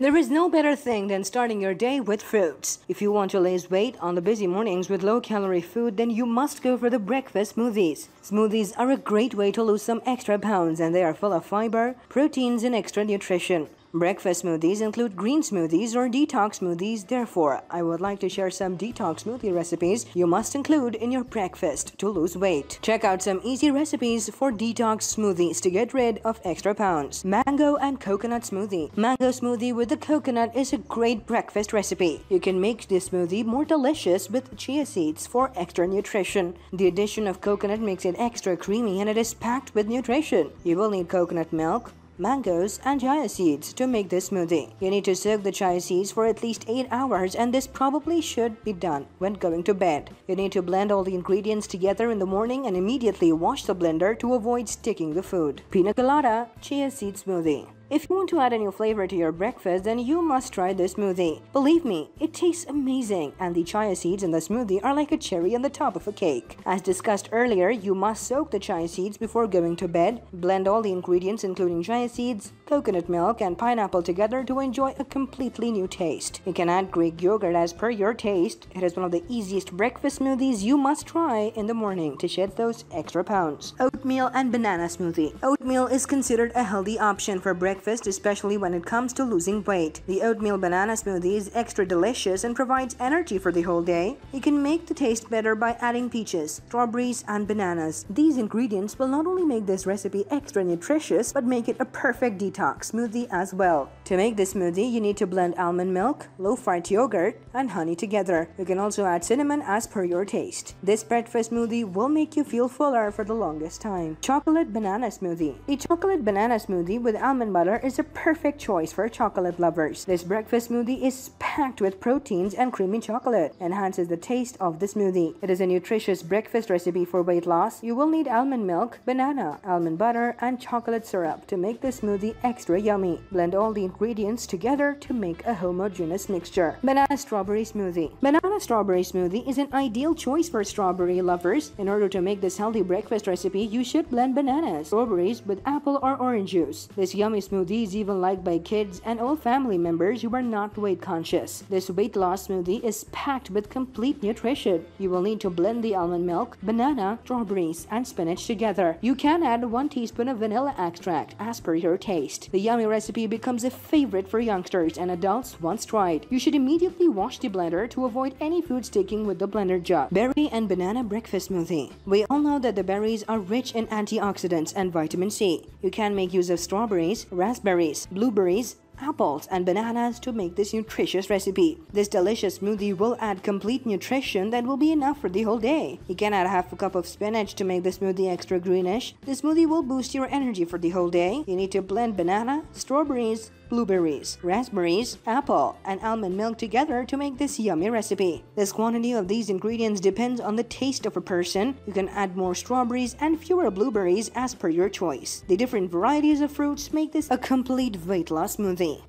There is no better thing than starting your day with fruits. If you want to lose weight on the busy mornings with low-calorie food, then you must go for the breakfast smoothies. Smoothies are a great way to lose some extra pounds and they are full of fiber, proteins and extra nutrition. Breakfast smoothies include green smoothies or detox smoothies. Therefore, I would like to share some detox smoothie recipes you must include in your breakfast to lose weight. Check out some easy recipes for detox smoothies to get rid of extra pounds. Mango and coconut smoothie. Mango smoothie with the coconut is a great breakfast recipe. You can make this smoothie more delicious with chia seeds for extra nutrition. The addition of coconut makes it extra creamy and it is packed with nutrition. You will need coconut milk, mangoes, and chia seeds to make this smoothie. You need to soak the chia seeds for at least 8 hours and this probably should be done when going to bed. You need to blend all the ingredients together in the morning and immediately wash the blender to avoid sticking the food. Pina colada, chia seed smoothie. If you want to add a new flavor to your breakfast, then you must try this smoothie. Believe me, it tastes amazing, and the chia seeds in the smoothie are like a cherry on the top of a cake. As discussed earlier, you must soak the chia seeds before going to bed. Blend all the ingredients including chia seeds, coconut milk, and pineapple together to enjoy a completely new taste. You can add Greek yogurt as per your taste. It is one of the easiest breakfast smoothies you must try in the morning to shed those extra pounds. Oatmeal and banana smoothie. Oatmeal is considered a healthy option for breakfast breakfast, especially when it comes to losing weight. The oatmeal banana smoothie is extra delicious and provides energy for the whole day. You can make the taste better by adding peaches, strawberries, and bananas. These ingredients will not only make this recipe extra nutritious, but make it a perfect detox smoothie as well. To make this smoothie, you need to blend almond milk, low-fat yogurt, and honey together. You can also add cinnamon as per your taste. This breakfast smoothie will make you feel fuller for the longest time. Chocolate Banana Smoothie A chocolate banana smoothie with almond butter butter is a perfect choice for chocolate lovers. This breakfast smoothie is packed with proteins and creamy chocolate, enhances the taste of the smoothie. It is a nutritious breakfast recipe for weight loss. You will need almond milk, banana, almond butter, and chocolate syrup to make the smoothie extra yummy. Blend all the ingredients together to make a homogeneous mixture. Banana strawberry smoothie. Banana Banana strawberry smoothie is an ideal choice for strawberry lovers. In order to make this healthy breakfast recipe, you should blend bananas, strawberries with apple or orange juice. This yummy smoothie is even liked by kids and all family members who are not weight conscious. This weight loss smoothie is packed with complete nutrition. You will need to blend the almond milk, banana, strawberries, and spinach together. You can add 1 teaspoon of vanilla extract as per your taste. The yummy recipe becomes a favorite for youngsters and adults once tried. You should immediately wash the blender to avoid any food sticking with the blender jar. Berry and banana breakfast smoothie. We all know that the berries are rich in antioxidants and vitamin C. You can make use of strawberries, raspberries, blueberries, apples and bananas to make this nutritious recipe. This delicious smoothie will add complete nutrition that will be enough for the whole day. You can add half a cup of spinach to make the smoothie extra greenish. The smoothie will boost your energy for the whole day. You need to blend banana, strawberries, blueberries, raspberries, apple, and almond milk together to make this yummy recipe. This quantity of these ingredients depends on the taste of a person. You can add more strawberries and fewer blueberries as per your choice. The different varieties of fruits make this a complete weight loss smoothie.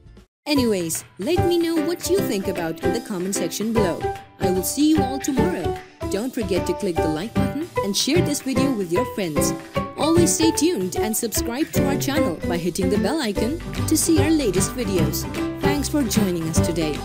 Anyways, let me know what you think about in the comment section below. I will see you all tomorrow. Don't forget to click the like button and share this video with your friends. Always stay tuned and subscribe to our channel by hitting the bell icon to see our latest videos. Thanks for joining us today.